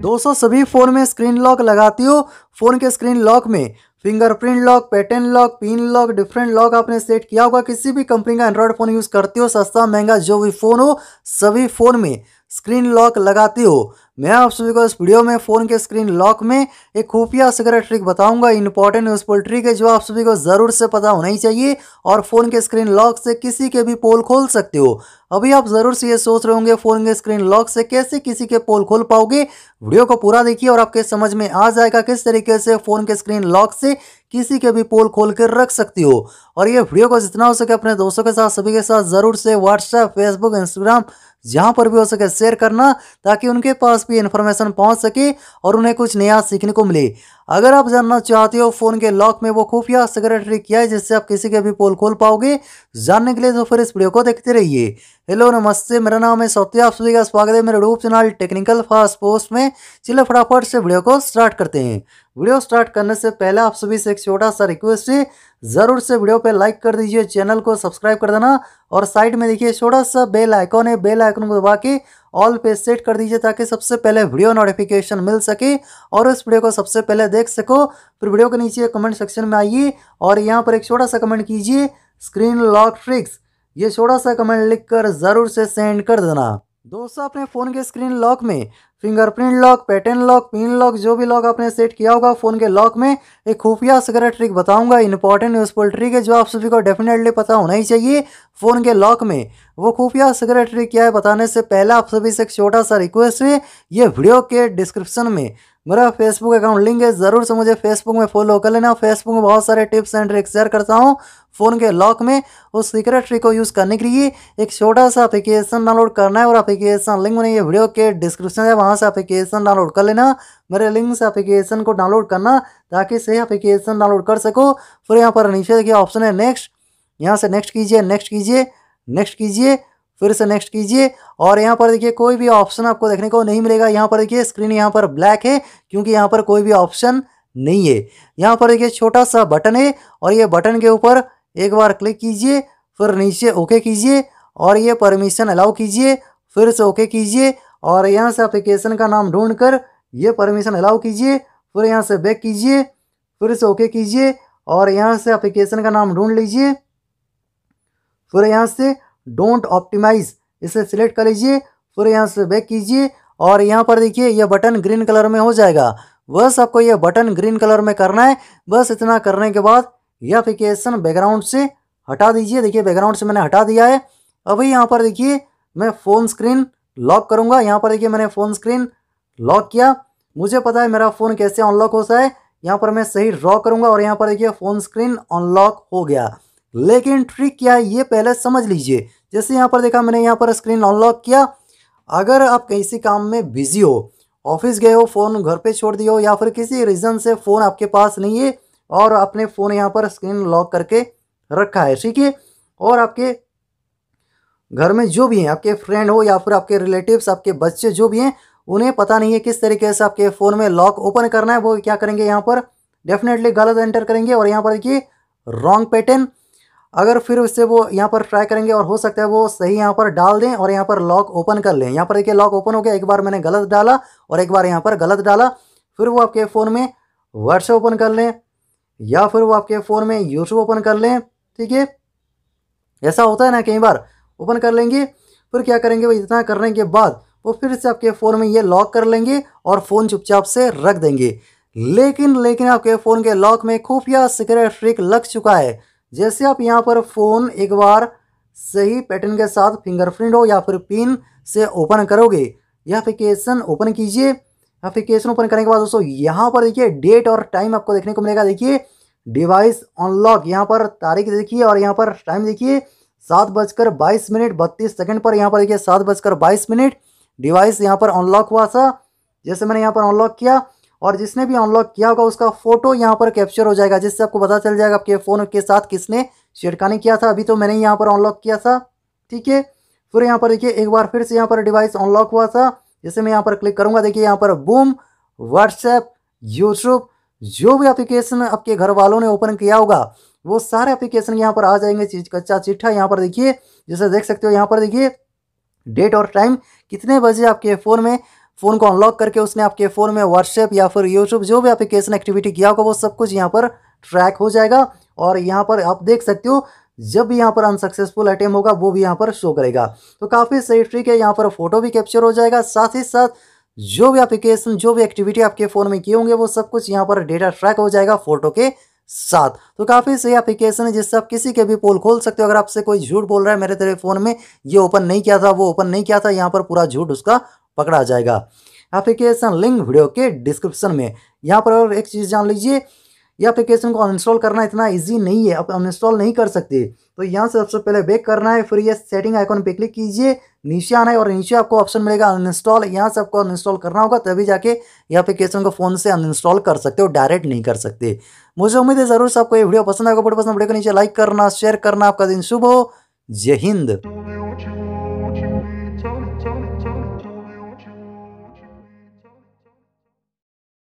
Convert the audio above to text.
दोस्तों सभी फोन में स्क्रीन लॉक लगाती हो फोन के स्क्रीन लॉक में fingerprint lock pattern lock pin lock different lock आपने सेट किया होगा किसी भी कंपनी का एंड्रॉयड फोन यूज करती हो सस्ता महंगा जो भी फोन हो सभी फोन में स्क्रीन लॉक लगाती हो मैं आप सभी को इस वीडियो में फ़ोन के स्क्रीन लॉक में एक खुफिया सिगरेट ट्रिक बताऊंगा इंपॉर्टेंट यूजफुल ट्रिक है जो आप सभी को ज़रूर से पता होना ही चाहिए और फ़ोन के स्क्रीन लॉक से किसी के भी पोल खोल सकते हो अभी आप ज़रूर से ये सोच रहे होंगे फ़ोन के स्क्रीन लॉक से कैसे किसी के पोल खोल पाओगे वीडियो को पूरा देखिए और आपके समझ में आ जाएगा किस तरीके से फ़ोन के स्क्रीन लॉक से किसी के भी पोल खोल कर रख सकती हो और ये वीडियो को जितना हो सके अपने दोस्तों के साथ सभी के साथ ज़रूर से व्हाट्सएप फेसबुक इंस्टाग्राम जहाँ पर भी हो सके शेयर करना ताकि उनके पास भी इन्फॉर्मेशन पहुँच सके और उन्हें कुछ नया सीखने को मिले अगर आप जानना चाहते हो फ़ोन के लॉक में वो खुफिया सिक्रेटरी क्या है जिससे आप किसी के भी पोल खोल पाओगे जानने के लिए तो फिर इस वीडियो को देखते रहिए हेलो नमस्ते मेरा नाम है सौत्या आप सभी का स्वागत है मेरे YouTube channel Technical Fast Post में चलिए फटाफट से वीडियो को स्टार्ट करते हैं वीडियो स्टार्ट करने से पहले आप सभी से एक छोटा सा रिक्वेस्ट है ज़रूर से वीडियो पे लाइक कर दीजिए चैनल को सब्सक्राइब कर देना और साइड में देखिए छोटा सा बेल आइकॉन है बेल आइकन को दबा के ऑल पे सेट कर दीजिए ताकि सबसे पहले वीडियो नोटिफिकेशन मिल सके और उस वीडियो को सबसे पहले देख सको फिर वीडियो के नीचे कमेंट सेक्शन में आइए और यहाँ पर एक छोटा सा कमेंट कीजिए स्क्रीन लॉक ट्रिक्स ये छोटा सा कमेंट लिखकर ज़रूर से सेंड कर देना दोस्तों अपने फ़ोन के स्क्रीन लॉक में fingerprint lock pattern lock pin lock जो भी लॉक आपने सेट किया होगा फ़ोन के लॉक में एक खुफिया सिगरेट ट्रिक बताऊंगा इंपॉर्टेंट यूजफुल ट्रिक है जो आप सभी को डेफिनेटली पता होना ही चाहिए फ़ोन के लॉक में वो खुफिया सिगरेट ट्रिक क्या है बताने से पहले आप सभी से एक छोटा सा रिक्वेस्ट है ये वीडियो के डिस्क्रिप्शन में मेरा फेसबुक अकाउंट लिंक है ज़रूर से मुझे फेसबुक में फॉलो कर लेना फेसबुक में बहुत सारे टिप्स एंड ट्रिक्स शेयर करता हूँ फ़ोन के लॉक में उस सीक्रेट ट्रिक को यूज़ करने के लिए एक छोटा सा एप्लीकेशन डाउनलोड करना है और एप्लीकेशन लिंक मैंने ये वीडियो के डिस्क्रिप्शन है वहाँ से एप्लीकेशन डाउनलोड कर लेना मेरे लिंक से एप्लीकेशन को डाउनलोड करना ताकि सही एप्लीकेशन डाउनलोड कर सको फिर यहाँ पर नीचे देखिए ऑप्शन है नेक्स्ट यहाँ से नेक्स्ट कीजिए नेक्स्ट कीजिए नेक्स्ट कीजिए फिर से नेक्स्ट कीजिए और यहाँ पर देखिए कोई भी ऑप्शन आपको देखने को नहीं मिलेगा यहाँ पर देखिए स्क्रीन यहाँ पर ब्लैक है क्योंकि यहाँ पर कोई भी ऑप्शन नहीं है यहाँ पर देखिए छोटा सा बटन है और ये बटन के ऊपर एक बार क्लिक कीजिए फिर नीचे ओके कीजिए और ये परमिशन अलाउ कीजिए फिर से ओके कीजिए और यहाँ से अप्लीकेशन का नाम ढूंढ कर ये परमिशन अलाउ कीजिए फिर यहाँ से बैक कीजिए फिर से ओके कीजिए और यहाँ से अप्लीकेशन का नाम ढूंढ लीजिए फिर यहाँ से डोंट ऑप्टिमाइज इसे सिलेक्ट कर लीजिए फिर यहाँ से बैक कीजिए और यहाँ पर देखिए यह बटन ग्रीन कलर में हो जाएगा बस आपको यह बटन ग्रीन कलर में करना है बस इतना करने के बाद यह एप्लीकेशन बैकग्राउंड से हटा दीजिए देखिए बैकग्राउंड से मैंने हटा दिया है अभी यहाँ पर देखिए मैं फ़ोन स्क्रीन लॉक करूँगा यहाँ पर देखिए मैंने फ़ोन स्क्रीन लॉक किया मुझे पता है मेरा फ़ोन कैसे अनलॉक होता है यहाँ पर मैं सही ड्रॉ करूँगा और यहाँ पर देखिए फ़ोन स्क्रीन अनलॉक हो गया लेकिन ट्रिक क्या है ये पहले समझ लीजिए जैसे यहाँ पर देखा मैंने यहाँ पर स्क्रीन अनलॉक किया अगर आप किसी काम में बिजी हो ऑफिस गए हो फ़ोन घर पे छोड़ दिए हो या फिर किसी रीज़न से फ़ोन आपके पास नहीं है और आपने फ़ोन यहाँ पर स्क्रीन लॉक करके रखा है ठीक है और आपके घर में जो भी हैं आपके फ्रेंड हो या फिर आपके रिलेटिव्स आपके बच्चे जो भी हैं उन्हें पता नहीं है किस तरीके से आपके फ़ोन में लॉक ओपन करना है वो क्या करेंगे यहाँ पर डेफिनेटली गलत एंटर करेंगे और यहाँ पर देखिए रॉन्ग पैटर्न अगर फिर उससे वो यहाँ पर ट्राई करेंगे और हो सकता है वो सही यहाँ पर डाल दें और यहाँ पर लॉक ओपन कर लें यहाँ पर देखिए लॉक ओपन हो गया एक बार मैंने गलत डाला और एक बार यहाँ पर गलत डाला फिर वो आपके फ़ोन में व्हाट्सएप ओपन कर लें या फिर वो आपके फ़ोन में यूट्यूब ओपन कर लें ठीक है ऐसा होता है ना कई बार ओपन कर लेंगे फिर क्या करेंगे वो इतना करने के बाद वो फिर से आपके फ़ोन में ये लॉक कर लेंगे और फ़ोन चुपचाप से रख देंगे लेकिन लेकिन आपके फ़ोन के लॉक में खुफिया सिक्रेट ट्रिक लग चुका है जैसे आप यहाँ पर फ़ोन एक बार सही पैटर्न के साथ फिंगरप्रिंट हो या फिर पिन से ओपन करोगे यह एप्लीकेशन ओपन कीजिए एप्लीकेशन ओपन करने के बाद दोस्तों यहाँ पर देखिए डेट और टाइम आपको देखने को मिलेगा देखिए डिवाइस अनलॉक यहाँ पर तारीख देखिए और यहाँ पर टाइम देखिए सात बजकर बाईस मिनट बत्तीस सेकंड पर यहाँ पर देखिए सात बजकर बाईस मिनट डिवाइस यहाँ पर अनलॉक हुआ था जैसे मैंने यहाँ पर अनलॉक किया और जिसने भी अनलॉक किया होगा उसका फोटो यहाँ पर कैप्चर हो जाएगा जिससे आपको पता चल जाएगा आपके फ़ोन के साथ किसने छेड़खानी किया था अभी तो मैंने यहाँ पर अनलॉक किया था ठीक है फिर यहाँ पर देखिए एक बार फिर से यहाँ पर डिवाइस अनलॉक हुआ था जैसे मैं यहाँ पर क्लिक करूँगा देखिए यहाँ पर बूम व्हाट्सएप यूट्यूब जो भी एप्लीकेशन आपके घर वालों ने ओपन किया होगा वो सारे एप्लीकेशन यहाँ पर आ जाएंगे कच्चा चिट्ठा यहाँ पर देखिए जैसे देख सकते हो यहाँ पर देखिए डेट और टाइम कितने बजे आपके फ़ोन में फ़ोन को अनलॉक करके उसने आपके फ़ोन में व्हाट्सएप या फिर यूट्यूब जो भी एप्लीकेशन एक्टिविटी किया होगा वो सब कुछ यहाँ पर ट्रैक हो जाएगा और यहाँ पर आप देख सकते हो जब भी यहाँ पर अनसक्सेसफुल अटेम होगा वो भी यहाँ पर शो करेगा तो काफ़ी सही ट्रिक है यहाँ पर फोटो भी कैप्चर हो जाएगा साथ ही साथ जो भी एप्लीकेशन जो भी एक्टिविटी आपके फ़ोन में किए होंगे वो सब कुछ यहाँ पर डेटा ट्रैक हो जाएगा फोटो के साथ तो काफ़ी सही एप्लीकेशन है जिससे आप किसी के भी पोल खोल सकते हो अगर आपसे कोई झूठ बोल रहा है मेरे तेरे फ़ोन में ये ओपन नहीं किया था वो ओपन नहीं किया था यहाँ पर पूरा झूठ उसका पकड़ा जाएगा एप्लीकेशन लिंक वीडियो के डिस्क्रिप्शन में यहाँ पर और एक चीज़ जान लीजिए यह एप्लीकेशन को अनइंस्टॉल करना इतना इजी नहीं है आप अनइंस्टॉल नहीं कर सकते तो यहाँ से सबसे पहले बैक करना है फिर ये सेटिंग आइकॉन पे क्लिक कीजिए नीचे आना है और नीचे आपको ऑप्शन मिलेगा अनइंस्टॉल यहाँ से आपको अनइंस्टॉल करना होगा तभी जाके यह एप्लीकेशन को फ़ोन से अनइंस्टॉल कर सकते हो डायरेक्ट नहीं कर सकते मुझे उम्मीद है ज़रूर से आपको ये वीडियो पसंद आएगा बड़े पसंद वीडियो को नीचे लाइक करना शेयर करना आपका दिन शुभ हो जय हिंद